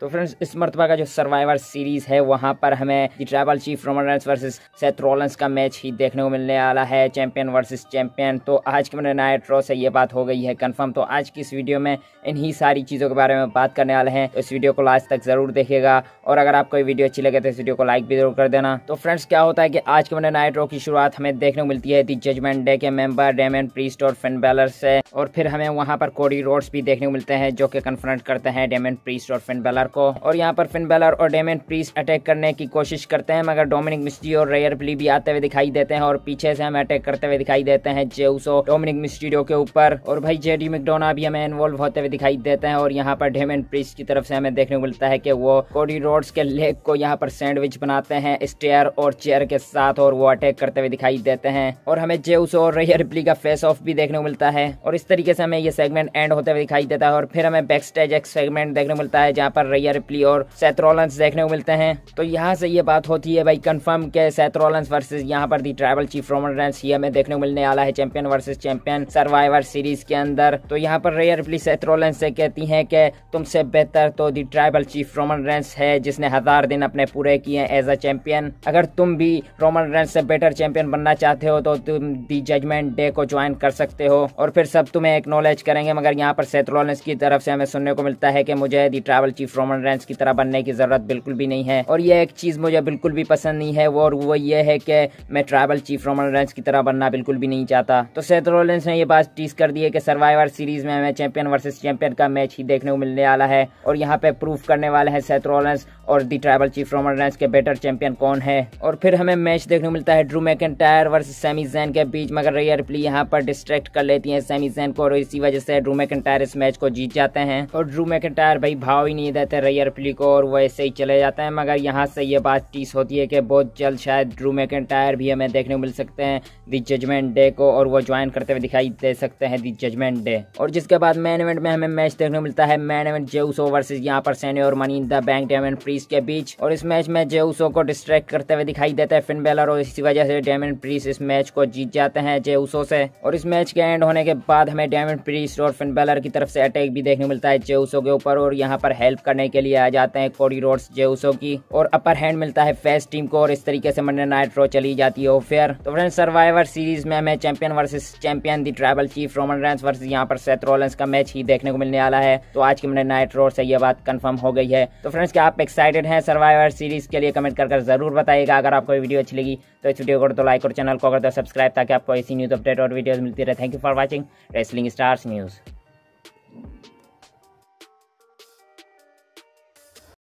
तो फ्रेंड्स इस मरतबा का जो सर्वाइवर सीरीज है वहाँ पर हमें tribal chief Roman versus Seth Rollins का मैच ही देखने को मिलने वाला है चैंपियन वर्सेस चैंपियन तो आज के मैंने नया ट्रॉ से ये बात हो गई है कंफर्म तो आज की इस वीडियो में इन्हीं सारी चीज़ों के बारे में बात करने वाले हैं तो इस वीडियो को लास्ट तक जरूर देखेगा और अगर आपको वीडियो अच्छी लगे तो इस वीडियो को लाइक भी जरूर कर देना तो फ्रेंड्स क्या होता है कि आज के मैंने नया ट्रॉ की शुरुआत हमें देखने को मिलती है दी जजमेंट डे के मेम्बर डेमन प्रीस्ट और फिन बैलर से और फिर हमें वहाँ पर कोडी रोड्स भी देखने को मिलते हैं जो कि कन्फ्रंट करते हैं डेमन प्रीस्ट और फिन बैलर को और यहाँ पर फिन बेलर और डेमिन प्रीस अटैक करने की कोशिश करते हैं मगर डोमिनिक मिस्ट्री और रेयर प्ली भी आते हुए दिखाई देते हैं और पीछे से हम अटैक करते हुए दिखाई देते हैं जेउसो डोमिनिक मिस्ट्रीडियो के ऊपर और भाई जेडी मिकडोना भी हमें इन्वॉल्व होते हुए दिखाई देते हैं और यहाँ पर डेमिन प्रीस की तरफ से हमें देखने को मिलता है कि वो कोडी रोड्स के लेक को यहाँ पर सैंडविच बनाते हैं स्टेयर और चेयर के साथ और वो अटैक करते हुए दिखाई देते हैं और हमें जेउसो और रेयर प्ली का फेस ऑफ भी देखने को मिलता है और इस तरीके से हमें ये सेगमेंट एंड होते हुए दिखाई देता है और फिर हमें बैक स्टेज एक सेगमेंट देखने मिलता है जहाँ पर रवैया रिप्ली और सैथरोलेंस देखने को मिलते हैं तो यहाँ से ये बात होती है भाई कंफर्म के सैथरोलेंस वर्सेज यहाँ पर the tribal chief Roman Reigns ये हमें देखने को मिलने वाला है champion versus champion Survivor Series के अंदर तो यहाँ पर रेयर रिप्ली सैथरोलेंस से कहती है कि तुमसे बेहतर तो the tribal chief Roman Reigns है जिसने हजार दिन अपने पूरे किए एज अ चैंपियन अगर तुम भी रोमन रेंस से बेटर चैंपियन बनना चाहते हो तो तुम दी जजमेंट डे को ज्वाइन कर सकते हो और फिर सब तुम्हें एक्नोलेज करेंगे मगर यहाँ पर सेथरोलेंस की तरफ से हमें सुनने को मिलता है कि मुझे the tribal chief Roman common Reigns की तरह बनने की ज़रूरत बिल्कुल भी नहीं है और यह एक चीज़ मुझे बिल्कुल भी पसंद नहीं है और वो ये है कि मैं ट्राइबल चीफ रोमन रेंस की तरह बनना बिल्कुल भी नहीं चाहता तो सेथ ने यह बात टीस कर दी है कि सर्वाइवर सीरीज में हमें चैंपियन वर्सेज चैंपियन का मैच ही देखने को मिलने वाला है और यहाँ पे प्रूफ करने वाले हैं सेथ और the tribal chief Roman Reigns के बेटर चैंपियन कौन है और फिर हमें मैच देखने को मिलता है Drew McIntyre versus Sami Zayn के बीच मगर रेयर रिप्ली यहाँ पर डिस्ट्रैक्ट कर लेती है सेमीजैन को और इसी वजह से ड्रू मैकन टायर इस मैच को जीत जाते हैं और ड्रू मैकन टायर भाई भाव ही नहीं देते कर रही है को और वैसे ही चले जाते हैं मगर यहाँ से ये बात टीस होती है कि बहुत जल्द शायद ड्रू टायर भी हमें देखने को मिल सकते हैं दी जजमेंट डे को और वो ज्वाइन करते हुए दिखाई दे सकते हैं दी जजमेंट डे और जिसके बाद मैन इवेंट में हमें मैच देखने को मिलता है मैन इवेंट जेउसो वर्सेज यहाँ पर सैन्य और money the bank Damian Priest के बीच और इस मैच में जेउसो को डिस्ट्रैक्ट करते हुए दिखाई देता है फिन बेलर और इसी वजह से डायमंड प्रीस इस मैच को जीत जाते हैं जेउसो से और इस मैच के एंड होने के बाद हमें डायमंड प्रीस और फिन बेलर की तरफ से अटैक भी देखने को मिलता है जेउसो के ऊपर और यहाँ पर हेल्प करने करने के लिए आ जाते हैं कोडी रोड्स जेउसो की और अपर हैंड मिलता है फेस टीम को और इस तरीके से मंडे नाइट रो चली जाती है ओफेयर तो फ्रेंड सर्वाइवर सीरीज में हमें champion versus champion the tribal chief Roman Reigns versus यहाँ पर सेथ रोलेंस का मैच ही देखने को मिलने वाला है तो आज के मंडे नाइट रो से यह बात कन्फर्म हो गई है तो फ्रेंड्स क्या आप एक्साइटेड है सर्वाइवर सीरीज के लिए कमेंट कर जरूर बताइएगा अगर आपको वीडियो अच्छी लगी तो इस वीडियो को तो लाइक और चैनल को कर दो सब्सक्राइब ताकि आपको ऐसी न्यूज अपडेट और वीडियो मिलती रहे thank you for watching wrestling stars news